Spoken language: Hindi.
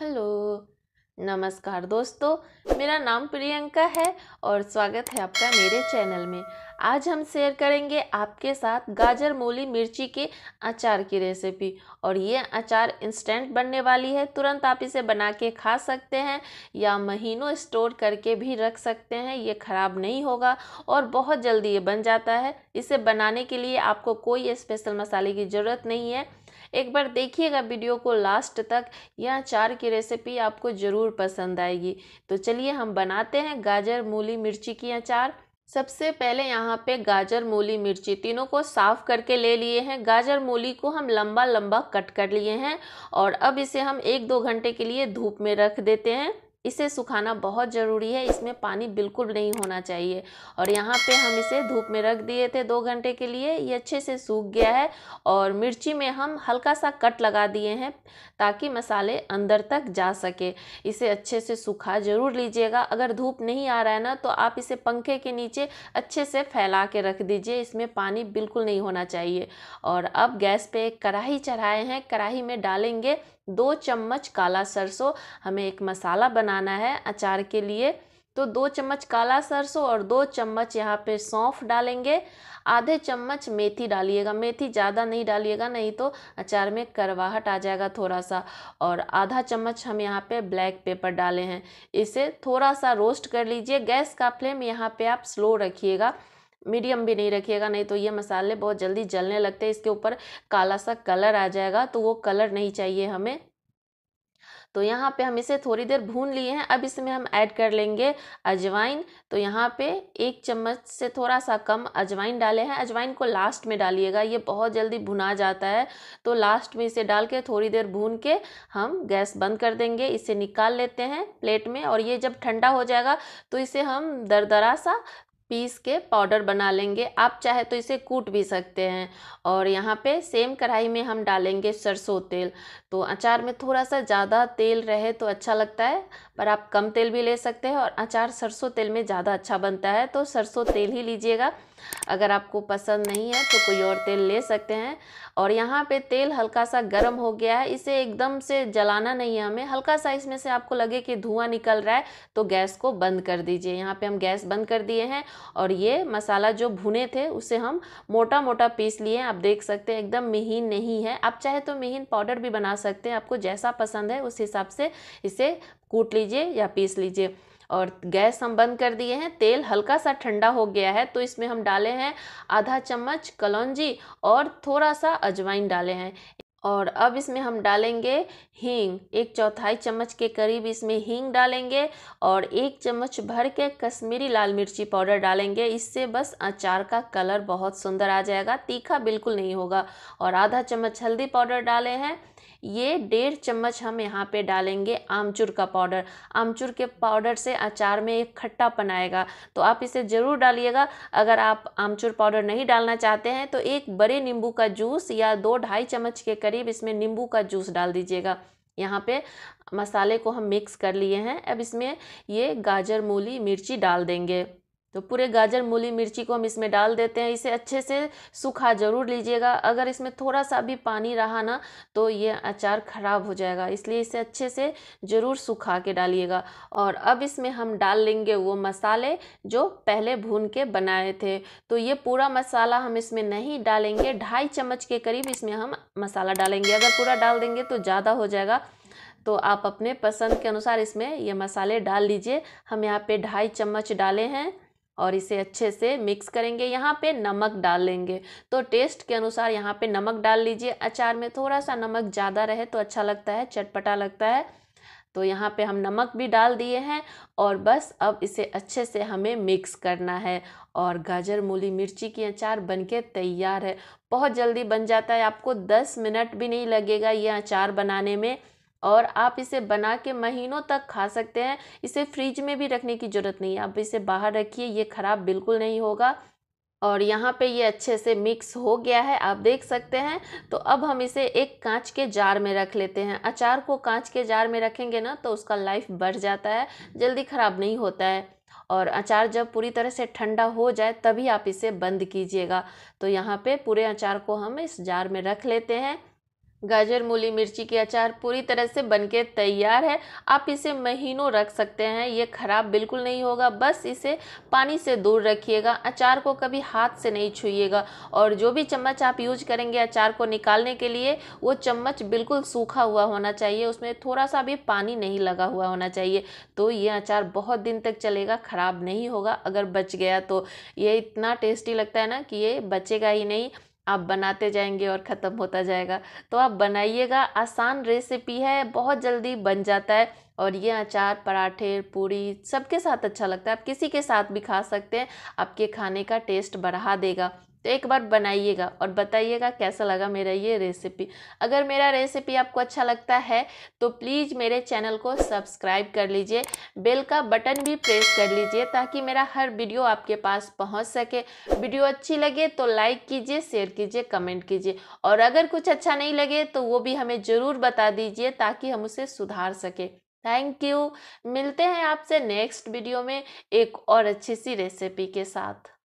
हेलो नमस्कार दोस्तों मेरा नाम प्रियंका है और स्वागत है आपका मेरे चैनल में आज हम शेयर करेंगे आपके साथ गाजर मूली मिर्ची के अचार की रेसिपी और ये अचार इंस्टेंट बनने वाली है तुरंत आप इसे बना के खा सकते हैं या महीनों स्टोर करके भी रख सकते हैं ये ख़राब नहीं होगा और बहुत जल्दी ये बन जाता है इसे बनाने के लिए आपको कोई स्पेशल मसाले की ज़रूरत नहीं है एक बार देखिएगा वीडियो को लास्ट तक यह चार की रेसिपी आपको ज़रूर पसंद आएगी तो चलिए हम बनाते हैं गाजर मूली मिर्ची की अचार सबसे पहले यहाँ पे गाजर मूली मिर्ची तीनों को साफ़ करके ले लिए हैं गाजर मूली को हम लंबा लंबा कट कर लिए हैं और अब इसे हम एक दो घंटे के लिए धूप में रख देते हैं इसे सुखाना बहुत ज़रूरी है इसमें पानी बिल्कुल नहीं होना चाहिए और यहाँ पे हम इसे धूप में रख दिए थे दो घंटे के लिए ये अच्छे से सूख गया है और मिर्ची में हम हल्का सा कट लगा दिए हैं ताकि मसाले अंदर तक जा सके इसे अच्छे से सूखा ज़रूर लीजिएगा अगर धूप नहीं आ रहा है ना तो आप इसे पंखे के नीचे अच्छे से फैला के रख दीजिए इसमें पानी बिल्कुल नहीं होना चाहिए और अब गैस पर कढ़ाई चढ़ाए हैं कढ़ाई में डालेंगे दो चम्मच काला सरसों हमें एक मसाला बनाना है अचार के लिए तो दो चम्मच काला सरसों और दो चम्मच यहाँ पे सौंफ डालेंगे आधे चम्मच मेथी डालिएगा मेथी ज़्यादा नहीं डालिएगा नहीं तो अचार में करवाहट आ जाएगा थोड़ा सा और आधा चम्मच हम यहाँ पे ब्लैक पेपर डाले हैं इसे थोड़ा सा रोस्ट कर लीजिए गैस का फ्लेम यहाँ पे आप स्लो रखिएगा मीडियम भी नहीं रखिएगा नहीं तो ये मसाले बहुत जल्दी जलने लगते हैं इसके ऊपर काला सा कलर आ जाएगा तो वो कलर नहीं चाहिए हमें तो यहाँ पे हम इसे थोड़ी देर भून लिए हैं अब इसमें हम ऐड कर लेंगे अजवाइन तो यहाँ पे एक चम्मच से थोड़ा सा कम अजवाइन डाले हैं अजवाइन को लास्ट में डालिएगा ये बहुत जल्दी भुना जाता है तो लास्ट में इसे डाल के थोड़ी देर भून के हम गैस बंद कर देंगे इसे निकाल लेते हैं प्लेट में और ये जब ठंडा हो जाएगा तो इसे हम दरदरा सा पीस के पाउडर बना लेंगे आप चाहे तो इसे कूट भी सकते हैं और यहाँ पे सेम कढ़ाई में हम डालेंगे सरसों तेल तो अचार में थोड़ा सा ज़्यादा तेल रहे तो अच्छा लगता है पर आप कम तेल भी ले सकते हैं और अचार सरसों तेल में ज़्यादा अच्छा बनता है तो सरसों तेल ही लीजिएगा अगर आपको पसंद नहीं है तो कोई और तेल ले सकते हैं और यहाँ पे तेल हल्का सा गर्म हो गया है इसे एकदम से जलाना नहीं है हमें हल्का सा इसमें से आपको लगे कि धुआं निकल रहा है तो गैस को बंद कर दीजिए यहाँ पे हम गैस बंद कर दिए हैं और ये मसाला जो भुने थे उसे हम मोटा मोटा पीस लिए आप देख सकते हैं एकदम महीन नहीं है आप चाहे तो महीन पाउडर भी बना सकते हैं आपको जैसा पसंद है उस हिसाब से इसे कूट लीजिए या पीस लीजिए और गैस हम बंद कर दिए हैं तेल हल्का सा ठंडा हो गया है तो इसमें हम डाले हैं आधा चम्मच कलौजी और थोड़ा सा अजवाइन डाले हैं और अब इसमें हम डालेंगे हींग एक चौथाई चम्मच के करीब इसमें हींग डालेंगे और एक चम्मच भर के कश्मीरी लाल मिर्ची पाउडर डालेंगे इससे बस अचार का कलर बहुत सुंदर आ जाएगा तीखा बिल्कुल नहीं होगा और आधा चम्मच हल्दी पाउडर डाले हैं ये डेढ़ चम्मच हम यहाँ पे डालेंगे आमचूर का पाउडर आमचूर के पाउडर से अचार में एक खट्टापन आएगा तो आप इसे ज़रूर डालिएगा अगर आप आमचूर पाउडर नहीं डालना चाहते हैं तो एक बड़े नींबू का जूस या दो ढाई चम्मच के करीब इसमें नींबू का जूस डाल दीजिएगा यहाँ पे मसाले को हम मिक्स कर लिए हैं अब इसमें ये गाजर मूली मिर्ची डाल देंगे तो पूरे गाजर मूली मिर्ची को हम इसमें डाल देते हैं इसे अच्छे से सूखा ज़रूर लीजिएगा अगर इसमें थोड़ा सा भी पानी रहा ना तो ये अचार ख़राब हो जाएगा इसलिए इसे अच्छे से ज़रूर सूखा के डालिएगा और अब इसमें हम डाल लेंगे वो मसाले जो पहले भून के बनाए थे तो ये पूरा मसाला हम इसमें नहीं डालेंगे ढाई चम्मच के करीब इसमें हम मसाला डालेंगे अगर पूरा डाल देंगे तो ज़्यादा हो जाएगा तो आप अपने पसंद के अनुसार इसमें ये मसाले डाल लीजिए हम यहाँ पर ढाई चम्मच डाले हैं और इसे अच्छे से मिक्स करेंगे यहाँ पे नमक डाल लेंगे तो टेस्ट के अनुसार यहाँ पे नमक डाल लीजिए अचार में थोड़ा सा नमक ज़्यादा रहे तो अच्छा लगता है चटपटा लगता है तो यहाँ पे हम नमक भी डाल दिए हैं और बस अब इसे अच्छे से हमें मिक्स करना है और गाजर मूली मिर्ची की अचार बनके तैयार है बहुत जल्दी बन जाता है आपको 10 मिनट भी नहीं लगेगा ये अचार बनाने में और आप इसे बना के महीनों तक खा सकते हैं इसे फ्रिज में भी रखने की ज़रूरत नहीं है आप इसे बाहर रखिए ये ख़राब बिल्कुल नहीं होगा और यहाँ पे ये अच्छे से मिक्स हो गया है आप देख सकते हैं तो अब हम इसे एक कांच के जार में रख लेते हैं अचार को कांच के जार में रखेंगे ना तो उसका लाइफ बढ़ जाता है जल्दी ख़राब नहीं होता है और अचार जब पूरी तरह से ठंडा हो जाए तभी आप इसे बंद कीजिएगा तो यहाँ पे पूरे अचार को हम इस जार में रख लेते हैं गाजर मूली मिर्ची के अचार पूरी तरह से बनके तैयार है आप इसे महीनों रख सकते हैं ये ख़राब बिल्कुल नहीं होगा बस इसे पानी से दूर रखिएगा अचार को कभी हाथ से नहीं छुइएगा और जो भी चम्मच आप यूज करेंगे अचार को निकालने के लिए वो चम्मच बिल्कुल सूखा हुआ होना चाहिए उसमें थोड़ा सा भी पानी नहीं लगा हुआ होना चाहिए तो ये अचार बहुत दिन तक चलेगा ख़राब नहीं होगा अगर बच गया तो ये इतना टेस्टी लगता है ना कि ये बचेगा ही नहीं आप बनाते जाएंगे और ख़त्म होता जाएगा तो आप बनाइएगा आसान रेसिपी है बहुत जल्दी बन जाता है और ये अचार पराठे पूरी सबके साथ अच्छा लगता है आप किसी के साथ भी खा सकते हैं आपके खाने का टेस्ट बढ़ा देगा तो एक बार बनाइएगा और बताइएगा कैसा लगा मेरा ये रेसिपी अगर मेरा रेसिपी आपको अच्छा लगता है तो प्लीज़ मेरे चैनल को सब्सक्राइब कर लीजिए बेल का बटन भी प्रेस कर लीजिए ताकि मेरा हर वीडियो आपके पास पहुंच सके वीडियो अच्छी लगे तो लाइक कीजिए शेयर कीजिए कमेंट कीजिए और अगर कुछ अच्छा नहीं लगे तो वो भी हमें ज़रूर बता दीजिए ताकि हम उसे सुधार सकें थैंक यू मिलते हैं आपसे नेक्स्ट वीडियो में एक और अच्छी सी रेसिपी के साथ